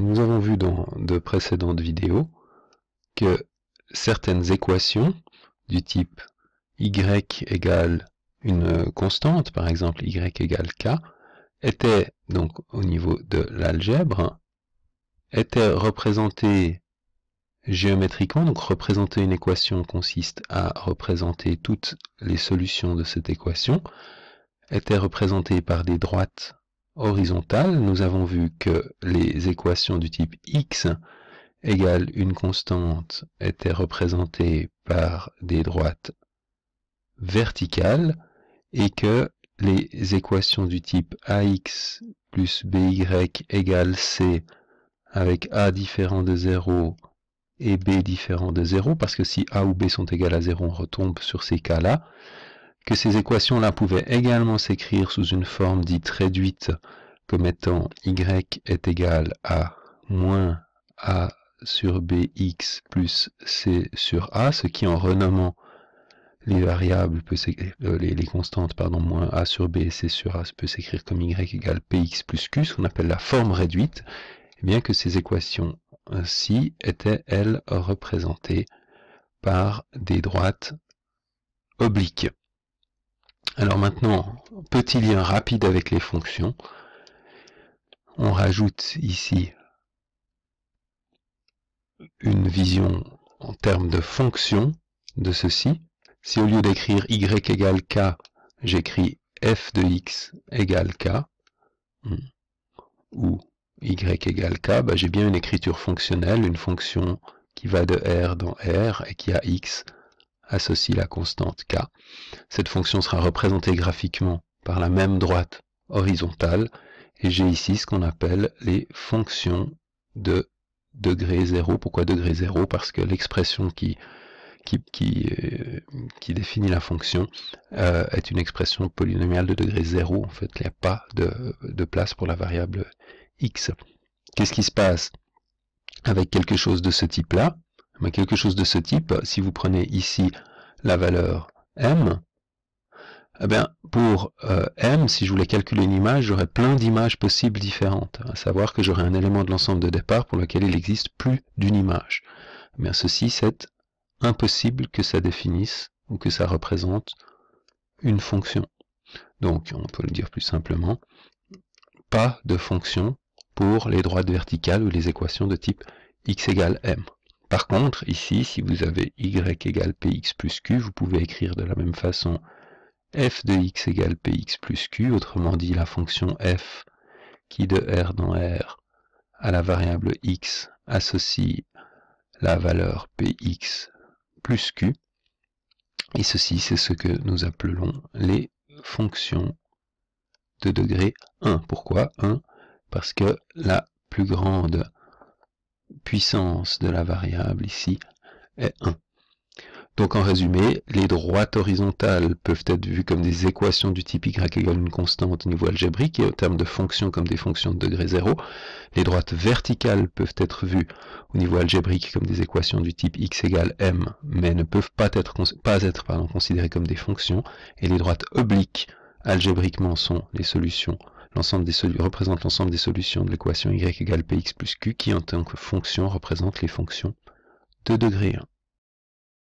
Nous avons vu dans de précédentes vidéos que certaines équations du type y égale une constante, par exemple y égale k, étaient donc au niveau de l'algèbre, étaient représentées géométriquement, donc représenter une équation consiste à représenter toutes les solutions de cette équation, étaient représentées par des droites horizontale, nous avons vu que les équations du type x égale une constante étaient représentées par des droites verticales et que les équations du type ax plus by égale c avec a différent de 0 et b différent de 0, parce que si a ou b sont égales à 0, on retombe sur ces cas-là, que ces équations-là pouvaient également s'écrire sous une forme dite réduite comme étant y est égal à moins a sur bx plus c sur a, ce qui en renommant les variables, peut euh, les, constantes, pardon, moins a sur b et c sur a peut s'écrire comme y égale px plus q, ce qu'on appelle la forme réduite, et eh bien que ces équations ainsi étaient, elles, représentées par des droites obliques. Alors maintenant, petit lien rapide avec les fonctions. On rajoute ici une vision en termes de fonction de ceci. Si au lieu d'écrire y égale k, j'écris f de x égale k, hmm, ou y égale k, bah, j'ai bien une écriture fonctionnelle, une fonction qui va de r dans r et qui a x associe la constante k. Cette fonction sera représentée graphiquement par la même droite horizontale et j'ai ici ce qu'on appelle les fonctions de degré 0. Pourquoi degré 0 Parce que l'expression qui, euh, définit la fonction euh, est une expression polynomiale de degré 0. En fait, il n'y a pas de place pour la variable x. Qu'est-ce qui se passe avec quelque chose de ce type-là mais quelque chose de ce type, si vous prenez ici la valeur m, eh bien, pour euh, M, si je voulais calculer une image, j'aurais plein d'images possibles différentes, à savoir que j'aurais un élément de l'ensemble de départ pour lequel il existe plus d'une image. Mais eh ceci, c'est impossible que ça définisse ou que ça représente une fonction. Donc, on peut le dire plus simplement, pas de fonction pour les droites verticales ou les équations de type x égale m. Par contre, ici, si vous avez y égale px plus q, vous pouvez écrire de la même façon f de x égale px plus q, autrement dit la fonction f qui de r dans r à la variable x associe la valeur px plus q. Et ceci, c'est ce que nous appelons les fonctions de degré 1. Pourquoi 1 Parce que la plus grande puissance de la variable ici est 1. Donc en résumé, les droites horizontales peuvent être vues comme des équations du type y égale une constante au niveau algébrique et au terme de fonctions comme des fonctions de degré 0. Les droites verticales peuvent être vues au niveau algébrique comme des équations du type x égale m, mais ne peuvent pas être, pas être considérées comme des fonctions. Et les droites obliques algébriquement sont les solutions L'ensemble représente l'ensemble des solutions de l'équation y égale px plus q qui en tant que fonction représente les fonctions de degré 1.